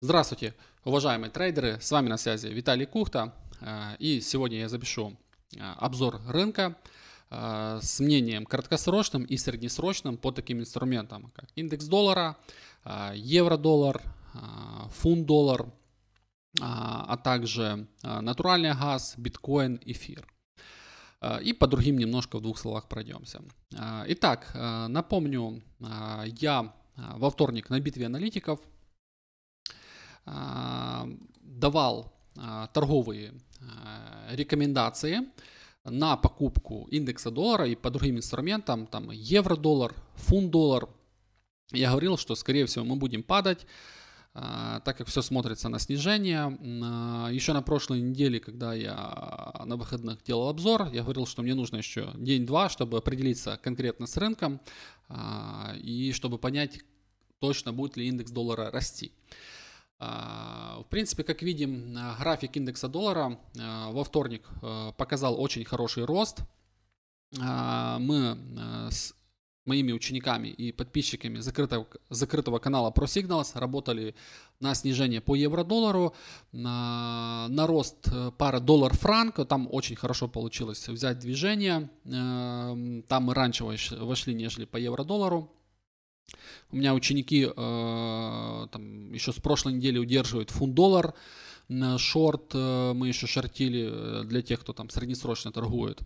Здравствуйте, уважаемые трейдеры, с вами на связи Виталий Кухта, э, и сегодня я запишу э, обзор рынка э, с мнением краткосрочным и среднесрочным по таким инструментам, как индекс доллара, евро-доллар, фунт-доллар, а также натуральный газ, биткоин, эфир. И по другим немножко в двух словах пройдемся. Итак, напомню, я во вторник на битве аналитиков – а, давал а, торговые а, рекомендации на покупку индекса доллара и по другим инструментам, там евро-доллар, фунт-доллар. Я говорил, что, скорее всего, мы будем падать, так как все смотрится на снижение. Еще на прошлой неделе, когда я на выходных делал обзор, я говорил, что мне нужно еще день-два, чтобы определиться конкретно с рынком и чтобы понять точно, будет ли индекс доллара расти. А, в принципе, как видим, график индекса доллара а, во вторник а, показал очень хороший рост. Мы с моими учениками и подписчиками закрытого, закрытого канала ProSignals работали на снижение по евро-доллару, на, на рост э, пары доллар-франк, там очень хорошо получилось взять движение, там мы раньше вошли, нежели по евро-доллару, у меня ученики э, там, еще с прошлой недели удерживают фунт-доллар на шорт. Э, мы еще шортили э, для тех, кто там среднесрочно торгует.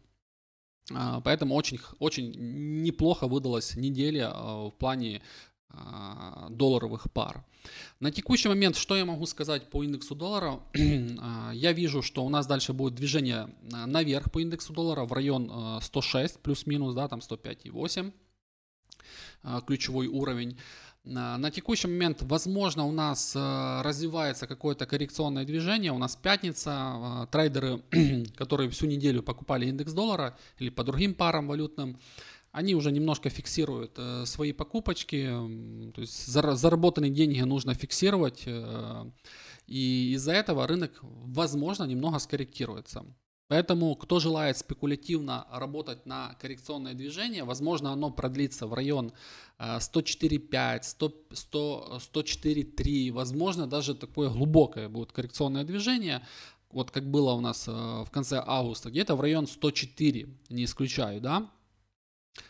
Э, поэтому очень, очень неплохо выдалась неделя э, в плане э, долларовых пар. На текущий момент, что я могу сказать по индексу доллара? А, я вижу, что у нас дальше будет движение э, наверх по индексу доллара в район 106 э, плюс-минус, да, там 105,8. Э, ключевой уровень. Э, на текущий момент, возможно, у нас э, развивается какое-то коррекционное движение. У нас пятница, трейдеры, которые всю неделю покупали индекс доллара или по другим парам валютным, они уже немножко фиксируют свои покупочки, то есть заработанные деньги нужно фиксировать, и из-за этого рынок, возможно, немного скорректируется. Поэтому, кто желает спекулятивно работать на коррекционное движение, возможно, оно продлится в район 104.5, э, 104.3, возможно, даже такое глубокое будет коррекционное движение, вот как было у нас э, в конце августа, где-то в район 104, не исключаю, да.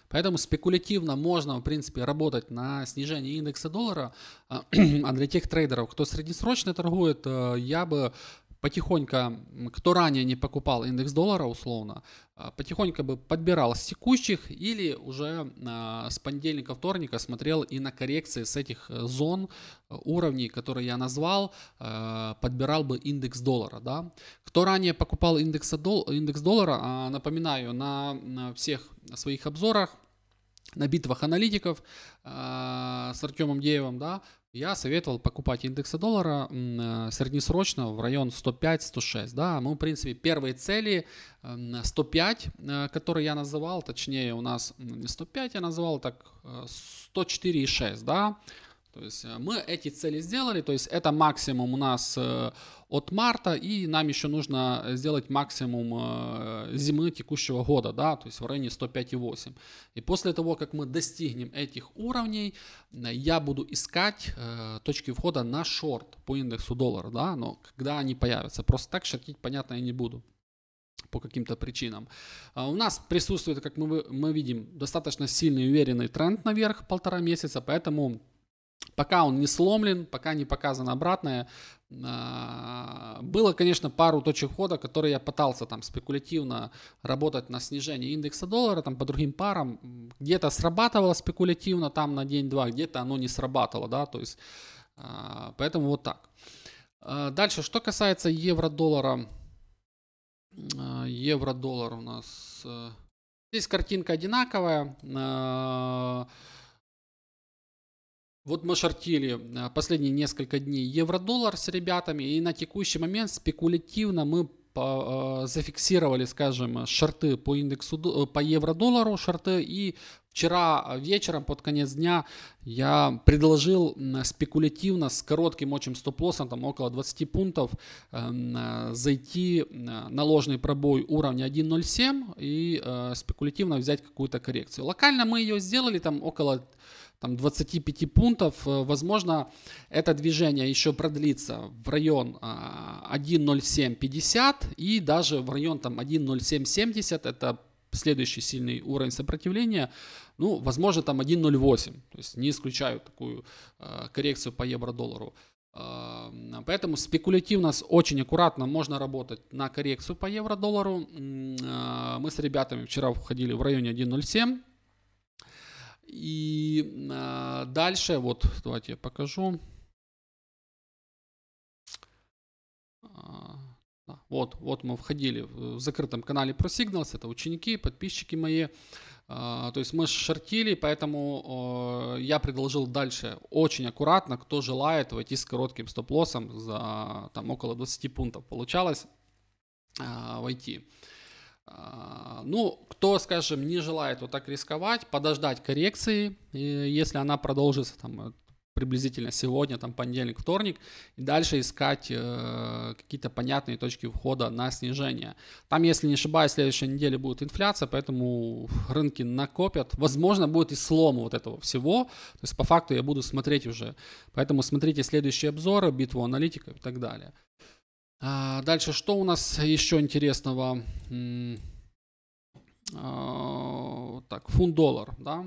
Поэтому спекулятивно можно, в принципе, работать на снижение индекса доллара. А, а для тех трейдеров, кто среднесрочно торгует, э, я бы потихонько кто ранее не покупал индекс доллара условно, а, потихонько бы подбирал с текущих или уже а, с понедельника, вторника смотрел и на коррекции с этих э, зон, э, уровней, которые я назвал, э, подбирал бы индекс доллара. Да? Кто ранее покупал индекс, индекс доллара, а, напоминаю, на всех своих обзорах на битвах аналитиков э, с Артемом Деевым, да, я советовал покупать индексы доллара э, среднесрочно в район 105-106. Да, мы, ну, в принципе, первые цели 105, э, которые я называл, точнее у нас не 105 я называл, так 104,6, э, да, то есть э, мы эти цели сделали, то есть это максимум у нас э, от марта, и нам еще нужно сделать максимум э, зимы текущего года, да, то есть в районе 105,8. И после того, как мы достигнем этих уровней, я буду искать точки входа на шорт по индексу доллара, да, но когда они появятся, просто так шортить, понятно, я не буду по каким-то причинам. А у нас присутствует, как мы, мы видим, достаточно сильный уверенный тренд наверх полтора месяца, поэтому Пока он не сломлен, пока не показано обратное. А, было, конечно, пару точек хода, которые я пытался там спекулятивно работать на снижение индекса доллара, там по другим парам. Где-то срабатывало спекулятивно там на день-два, где-то оно не срабатывало, да, то есть а, поэтому вот так. А, дальше, что касается евро-доллара, евро-доллар у нас, э, здесь картинка одинаковая, вот мы шортили э, последние несколько дней евро-доллар с ребятами, и на текущий момент спекулятивно мы э, зафиксировали, скажем, шорты по индексу, э, по евро-доллару шорты, и вчера вечером под конец дня я предложил спекулятивно с коротким очень стоп-лоссом, там около 20 пунктов, зайти на ложный пробой уровня 1.07 и спекулятивно взять какую-то коррекцию. Локально мы ее сделали там около там, 25 пунктов, э, возможно, это движение еще продлится в район 1.0750 а, и даже в район там, 1.0770, это следующий сильный уровень сопротивления, ну, возможно, там 1.08, то есть не исключаю такую э, коррекцию по евро-доллару. Э, поэтому спекулятивно, очень аккуратно можно работать на коррекцию по евро-доллару. Э, мы с ребятами вчера входили в районе 1.07, и а, дальше, вот, давайте я покажу. А, вот, вот мы входили в закрытом канале про ProSignals, это ученики, подписчики мои. А, то есть мы шортили, поэтому я предложил дальше очень аккуратно, кто желает войти с коротким стоп-лоссом, за там около 20 пунктов получалось войти. А, ну, кто, скажем, не желает вот так рисковать, подождать коррекции, если она продолжится там э, приблизительно сегодня, там понедельник, вторник, и дальше искать э, какие-то понятные точки входа на снижение. Там, если не ошибаюсь, следующей неделе будет инфляция, поэтому рынки накопят. Возможно, будет и слом вот этого всего. То есть по факту я буду смотреть уже. Поэтому смотрите следующие обзоры, битву аналитиков и так далее. А, дальше, что у нас еще интересного? А, так, фунт-доллар, да?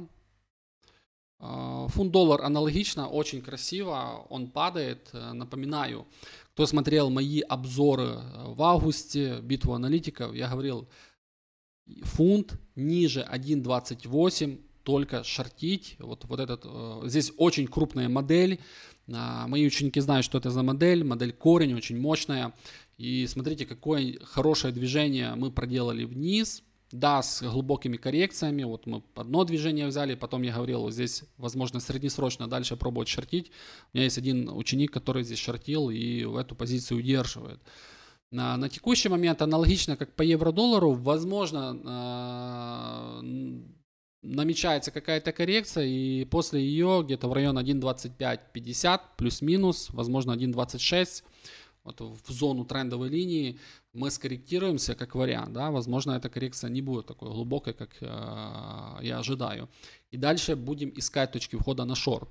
А, фунт-доллар аналогично, очень красиво, он падает. Э, напоминаю, кто смотрел мои обзоры э, в августе, битву аналитиков, я говорил, фунт ниже 1.28 только шортить. Вот, вот этот, э, здесь очень крупная модель, а, мои ученики знают, что это за модель. Модель корень очень мощная. И смотрите, какое хорошее движение мы проделали вниз. Да, с глубокими коррекциями. Вот мы одно движение взяли, потом я говорил, вот здесь, возможно, среднесрочно дальше пробовать шортить. У меня есть один ученик, который здесь шортил и в эту позицию удерживает. На, на текущий момент аналогично, как по евро-доллару, возможно, а, намечается какая-то коррекция, и после ее где-то в район 1.25-50, плюс-минус, возможно 1.26, вот в зону трендовой линии мы скорректируемся как вариант, да, возможно эта коррекция не будет такой глубокой, как э, я ожидаю. И дальше будем искать точки входа на шорт.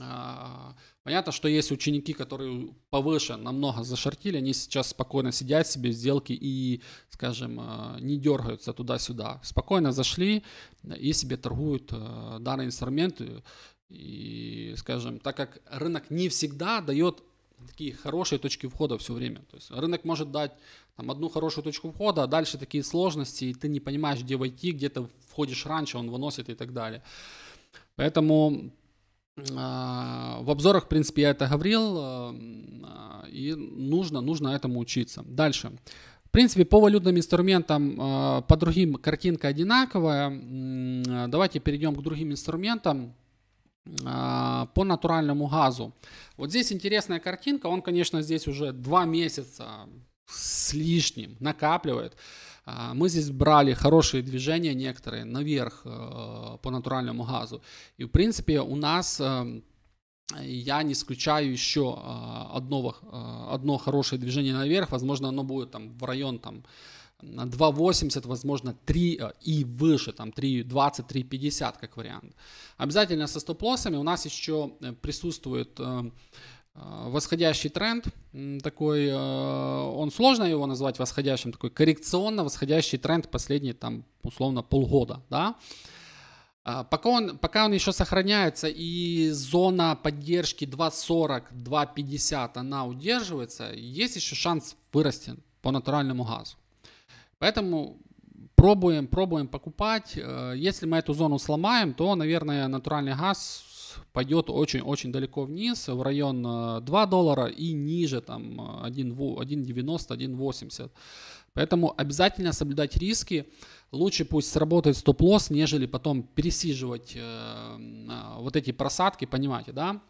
А, понятно, что есть ученики, которые повыше намного зашортили, они сейчас спокойно сидят себе в сделке и, скажем, а, не дергаются туда-сюда. Спокойно зашли и себе торгуют а, данный инструменты И, скажем, так как рынок не всегда дает такие хорошие точки входа все время. То есть рынок может дать там, одну хорошую точку входа, а дальше такие сложности, и ты не понимаешь, где войти, где ты входишь раньше, он выносит и так далее. Поэтому а, в обзорах, в принципе, я это говорил, а, и нужно, нужно этому учиться. Дальше. В принципе, по валютным инструментам, а, по другим картинка одинаковая. Давайте перейдем к другим инструментам по натуральному газу. Вот здесь интересная картинка. Он, конечно, здесь уже два месяца с лишним накапливает. А, Мы здесь брали хорошие движения некоторые наверх по натуральному газу. И, в принципе, у нас я не исключаю еще а, одно, а, одно хорошее движение наверх. Возможно, оно будет там в район там, 2,80, возможно 3 э, и выше, там 3,20, 3,50 как вариант. Обязательно со стоп-лоссами у нас еще э, присутствует э, Э, восходящий тренд такой, э, он сложно его назвать восходящим, такой коррекционно восходящий тренд последние там условно полгода, да. Э, пока он, пока он еще сохраняется и зона поддержки 2.40-2.50 она удерживается, есть еще шанс вырасти по натуральному газу. Поэтому пробуем, пробуем покупать. Если мы эту зону сломаем, то, наверное, натуральный газ пойдет очень-очень далеко вниз, в район 2 э, доллара и ниже, там 1,90-1,80. Э, Поэтому обязательно соблюдать риски. Лучше пусть сработает стоп-лосс, нежели потом пересиживать э, э, вот эти просадки, понимаете, да?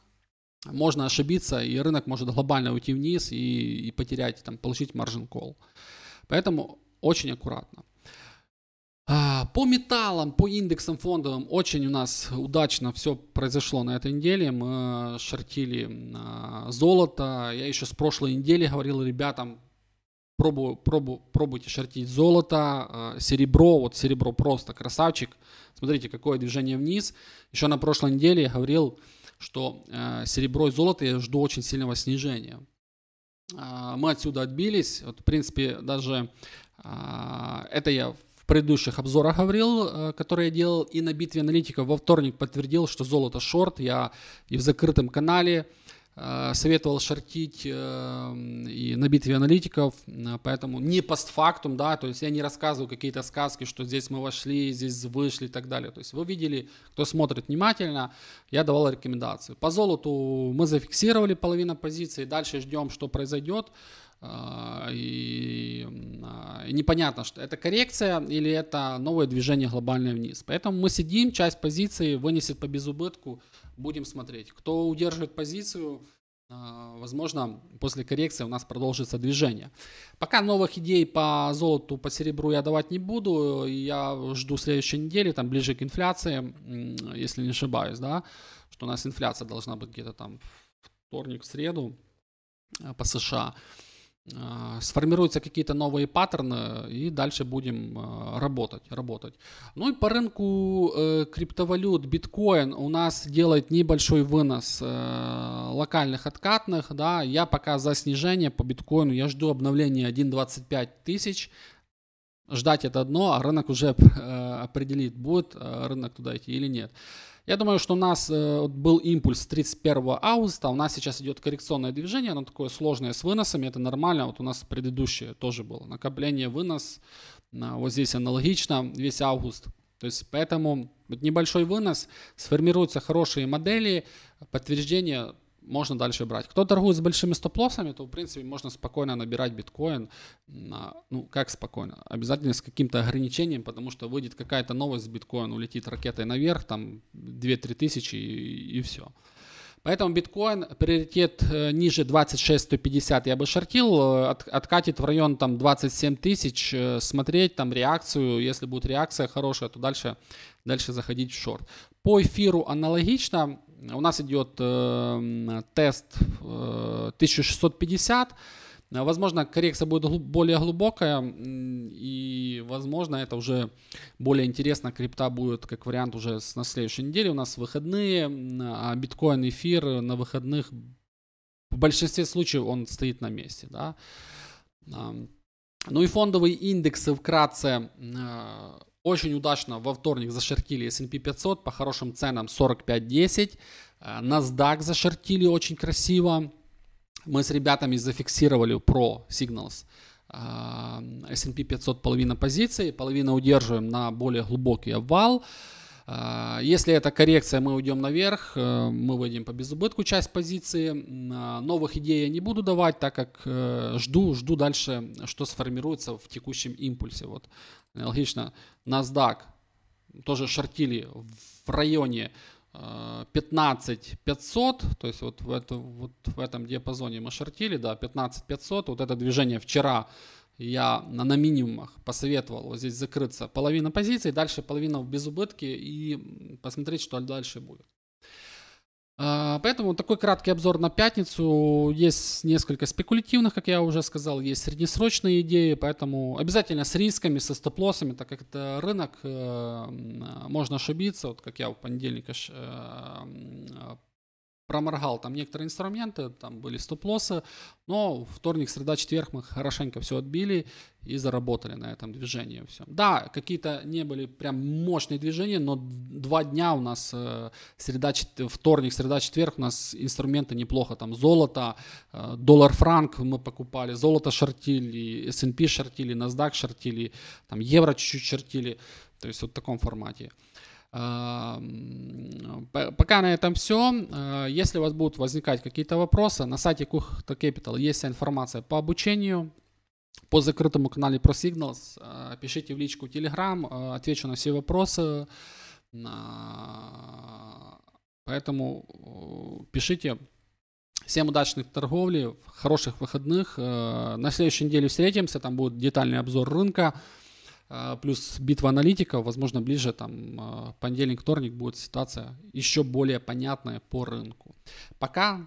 Можно ошибиться, и рынок может глобально уйти вниз и, и потерять, там, получить маржин-колл. Поэтому очень аккуратно. А, по металлам, по индексам фондовым очень у нас удачно все произошло на этой неделе. Мы шортили а, золото. Я еще с прошлой недели говорил ребятам, пробую, пробую, пробуйте шортить золото, а, серебро. Вот серебро просто красавчик. Смотрите, какое движение вниз. Еще на прошлой неделе я говорил, что серебро и золото я жду очень сильного снижения. Мы отсюда отбились. Вот, в принципе, даже это я предыдущих обзорах говорил, э, которые я делал, и на битве аналитиков во вторник подтвердил, что золото шорт. Я и в закрытом канале э, советовал шортить э, и на битве аналитиков, поэтому не постфактум, да, то есть я не рассказываю какие-то сказки, что здесь мы вошли, здесь вышли и так далее. То есть вы видели, кто смотрит внимательно, я давал рекомендации. По золоту мы зафиксировали половину позиции, дальше ждем, что произойдет. А, а, и непонятно, что это коррекция или это новое движение глобальное вниз. Поэтому мы сидим, часть позиции вынесет по безубытку, будем смотреть. Кто удерживает позицию, а, возможно, после коррекции у нас продолжится движение. Пока новых идей по золоту, по серебру я давать не буду. Я жду следующей недели, там ближе к инфляции, если не ошибаюсь, да, что у нас инфляция должна быть где-то там вторник, в среду по США. А, сформируются какие-то новые паттерны, и дальше будем а, работать, работать. Ну и по рынку э, криптовалют, биткоин у нас делает небольшой вынос э, локальных откатных, да, я пока за снижение по биткоину, я жду обновления 1.25 тысяч, ждать это одно, а рынок уже э, определит, будет рынок туда идти или нет. Я думаю, что у нас э, был импульс 31 августа, а у нас сейчас идет коррекционное движение, оно такое сложное с выносами, это нормально, вот у нас предыдущее тоже было, накопление, вынос, э, вот здесь аналогично, весь август. То есть поэтому вот небольшой вынос, сформируются хорошие модели, подтверждение можно дальше брать. Кто торгует с большими стоп-лоссами, то, в принципе, можно спокойно набирать биткоин. На, ну, как спокойно? Обязательно с каким-то ограничением, потому что выйдет какая-то новость с биткоин, улетит ракетой наверх, там 2-3 тысячи и, и все. Поэтому биткоин, приоритет э, ниже 26-150 я бы шортил, э, от, откатит в район там 27 тысяч, э, смотреть там реакцию, если будет реакция хорошая, то дальше, дальше заходить в шорт. По эфиру аналогично, у нас идет э, тест 1650. Э, возможно, коррекция будет более глубокая, и, возможно, это уже более интересно. Крипта будет как вариант уже на следующей неделе. У нас выходные, а биткоин, эфир э, на выходных в большинстве случаев он стоит на месте. Да? Ну и фондовые индексы вкратце а, очень удачно во вторник зашертили S&P 500 по хорошим ценам 45.10. Э, NASDAQ зашертили очень красиво. Мы с ребятами зафиксировали про Signals э, S&P 500 половина позиции, половина удерживаем на более глубокий обвал. А, если это коррекция, мы уйдем наверх, э, мы выйдем по безубытку часть позиции. А, новых идей я не буду давать, так как э, жду, жду дальше, что сформируется в текущем импульсе. Вот. Аналогично, NASDAQ тоже шортили в районе 15 э, 500, то есть вот в, это, вот в этом диапазоне мы шортили, да, 15 500, вот это движение вчера я на, на минимумах посоветовал вот здесь закрыться половина позиций, дальше половина в безубытке и посмотреть, что дальше будет. А, поэтому такой краткий обзор на пятницу. Есть несколько спекулятивных, как я уже сказал, есть среднесрочные идеи, поэтому обязательно с рисками, со стоп-лоссами, так как это рынок, э, можно ошибиться. Вот как я в понедельник э, проморгал там некоторые инструменты, там были стоп-лоссы, но вторник, среда, четверг мы хорошенько все отбили и заработали на этом движении. Все. Да, какие-то не были прям мощные движения, но два дня у нас э, среда, чет... вторник, среда, четверг у нас инструменты неплохо, там золото, э, доллар-франк мы покупали, золото шортили, S&P шортили, NASDAQ шортили, там евро чуть-чуть шортили, то есть вот в таком формате. Эм, пока на этом все. Э, если у вас будут возникать какие-то вопросы, на сайте Кухта Capital есть вся информация по обучению, по закрытому канале ProSignals. Э, пишите в личку Telegram, э, отвечу на все вопросы. Поэтому пишите. Всем удачных торговли, хороших выходных. На следующей неделе встретимся, там будет детальный обзор рынка. А, плюс битва аналитиков, возможно, ближе там а, понедельник-вторник будет ситуация еще более понятная по рынку. Пока